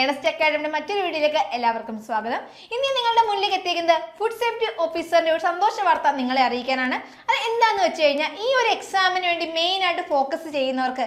Ernest അക്കാഡമിയുടെ മറ്റൊരു വീഡിയോയിലേക്ക് എല്ലാവർക്കും സ്വാഗതം ഇനി നിങ്ങളുടെ മുന്നിലേക്ക് എത്തിയിരിക്കുന്നത് ഫുഡ് സേഫ്റ്റി ഓഫീസറിന്റെ ഒരു സന്തോഷ വാർത്ത നിങ്ങളെ അറിയിക്കാനാണ് അത് എന്താന്ന് വെച്ച് കഴിഞ്ഞാൽ ഈ ഒരു എക്സാമിന് വേണ്ടി മെയിൻ ആയിട്ട് ഫോക്കസ് ചെയ്യുന്നവർക്ക്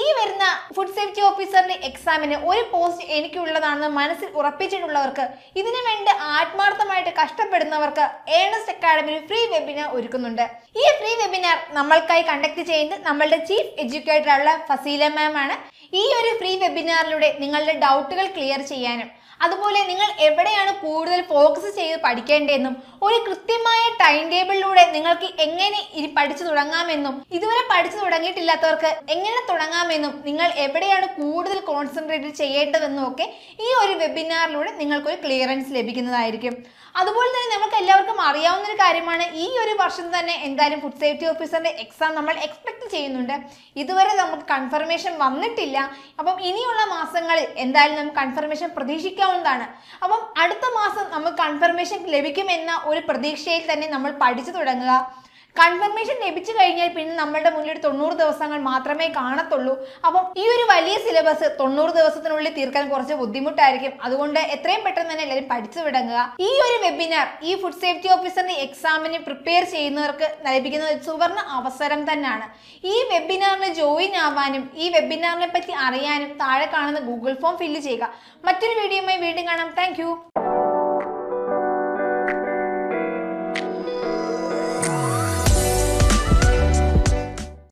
ഈ വരുന്ന ഫുഡ് സേഫ്റ്റി ഓഫീസറിന്റെ എക്സാമിന് ഒരു പോസ്റ്റ് എനിക്കുള്ളതാണെന്ന് മനസ്സിൽ ഉറപ്പിച്ചിട്ടുള്ളവർക്ക് ഇതിനു വേണ്ടി ആത്മാർത്ഥമായിട്ട് കഷ്ടപ്പെടുന്നവർക്ക് ഏണസ് അക്കാഡമി ഫ്രീ വെബിനാർ ഒരുക്കുന്നുണ്ട് ഈ ഫ്രീ വെബിനാർ നമ്മൾക്കായി കണ്ടക്ട് ചെയ്യുന്നത് നമ്മളുടെ ചീഫ് എഡ്യൂക്കേറ്റർ ഉള്ള ഫസീല മാം ആണ് ഈ ഒരു ഫ്രീ വെബിനാറിലൂടെ നിങ്ങളുടെ ഡൗട്ടുകൾ ക്ലിയർ ചെയ്യാനും അതുപോലെ നിങ്ങൾ എവിടെയാണ് കൂടുതൽ ഫോക്കസ് ചെയ്ത് പഠിക്കേണ്ടതെന്നും ഒരു കൃത്യമായ ടൈം ടേബിളിലൂടെ നിങ്ങൾക്ക് എങ്ങനെ പഠിച്ചു തുടങ്ങാമെന്നും ഇതുവരെ പഠിച്ചു തുടങ്ങിയിട്ടില്ലാത്തവർക്ക് എങ്ങനെ തുടങ്ങാമെന്നും നിങ്ങൾ എവിടെയാണ് കൂടുതൽ കോൺസെൻട്രേറ്റ് ചെയ്യേണ്ടതെന്നും ഒക്കെ ഈ ഒരു വെബിനാറിലൂടെ നിങ്ങൾക്കൊരു ക്ലിയറൻസ് ലഭിക്കുന്നതായിരിക്കും അതുപോലെ തന്നെ നമുക്ക് എല്ലാവർക്കും അറിയാവുന്ന ഒരു കാര്യമാണ് ഈ ഒരു വർഷം തന്നെ എന്തായാലും ഫുഡ് സേഫ്റ്റി ഓഫീസറിന്റെ എക്സാം നമ്മൾ എക്സ്പെക്ട് എക്സ്പെക്ട് ചെയ്യുന്നുണ്ട് ഇതുവരെ നമുക്ക് കൺഫർമേഷൻ വന്നിട്ടില്ല അപ്പം ഇനിയുള്ള മാസങ്ങളിൽ എന്തായാലും നമുക്ക് കൺഫർമേഷൻ പ്രതീക്ഷിക്കാവുന്നതാണ് അപ്പം അടുത്ത മാസം നമുക്ക് കൺഫർമേഷൻ ലഭിക്കുമെന്ന ഒരു പ്രതീക്ഷയിൽ തന്നെ നമ്മൾ പഠിച്ചു തുടങ്ങുക കൺഫർമേഷൻ ലഭിച്ചു കഴിഞ്ഞാൽ പിന്നെ നമ്മളുടെ മുന്നിൽ തൊണ്ണൂറ് ദിവസങ്ങൾ മാത്രമേ കാണത്തുള്ളൂ അപ്പം ഈ ഒരു വലിയ സിലബസ് തൊണ്ണൂറ് ദിവസത്തിനുള്ളിൽ തീർക്കാൻ കുറച്ച് ബുദ്ധിമുട്ടായിരിക്കും അതുകൊണ്ട് എത്രയും പെട്ടെന്ന് തന്നെ എല്ലാവരും പഠിച്ചു വിടങ്ങുക ഈ ഒരു വെബിനാർ ഈ ഫുഡ് സേഫ്റ്റി ഓഫീസറിന്റെ എക്സാമിന് പ്രിപ്പയർ ചെയ്യുന്നവർക്ക് ലഭിക്കുന്ന ഒരു സുവർണ അവസരം തന്നെയാണ് ഈ വെബിനാറിന് ജോയിൻ ആവാനും ഈ വെബിനാറിനെ പറ്റി അറിയാനും താഴെ കാണുന്ന ഗൂഗിൾ ഫോം ഫില്ല് ചെയ്യുക മറ്റൊരു വീഡിയോയുമായി വീണ്ടും കാണാം താങ്ക്